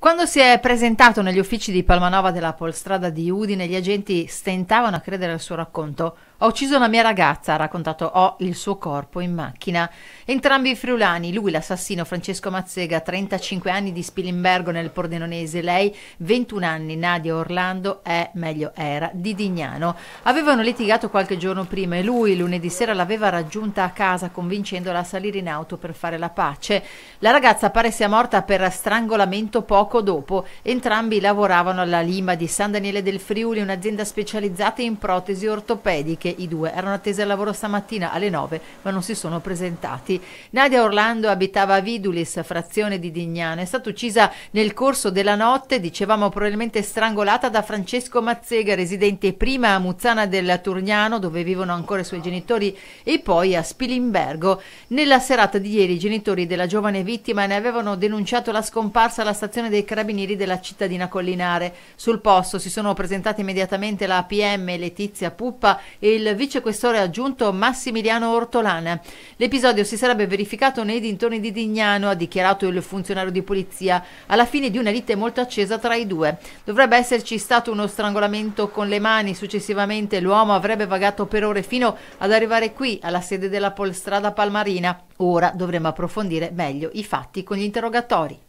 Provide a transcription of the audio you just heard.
Quando si è presentato negli uffici di Palmanova della Polstrada di Udine, gli agenti stentavano a credere al suo racconto. Ho ucciso la mia ragazza, ha raccontato Ho il suo corpo in macchina. Entrambi i friulani, lui l'assassino Francesco Mazzega, 35 anni di Spilimbergo nel Pordenonese, lei 21 anni, Nadia Orlando è, meglio era, di Dignano. Avevano litigato qualche giorno prima e lui lunedì sera l'aveva raggiunta a casa convincendola a salire in auto per fare la pace. La ragazza pare sia morta per strangolamento poco dopo. Entrambi lavoravano alla Lima di San Daniele del Friuli, un'azienda specializzata in protesi ortopediche perché i due erano attesi al lavoro stamattina alle 9 ma non si sono presentati. Nadia Orlando abitava a Vidulis, frazione di Dignana. è stata uccisa nel corso della notte, dicevamo probabilmente strangolata da Francesco Mazzega, residente prima a Muzzana del Turniano dove vivono ancora i suoi genitori e poi a Spilimbergo. Nella serata di ieri i genitori della giovane vittima ne avevano denunciato la scomparsa alla stazione dei carabinieri della cittadina collinare. Sul posto si sono presentati immediatamente la PM Letizia Puppa e il vicequestore aggiunto Massimiliano Ortolana. L'episodio si sarebbe verificato nei dintorni di Dignano, ha dichiarato il funzionario di polizia, alla fine di una lite molto accesa tra i due. Dovrebbe esserci stato uno strangolamento con le mani, successivamente l'uomo avrebbe vagato per ore fino ad arrivare qui, alla sede della Polstrada Palmarina. Ora dovremo approfondire meglio i fatti con gli interrogatori.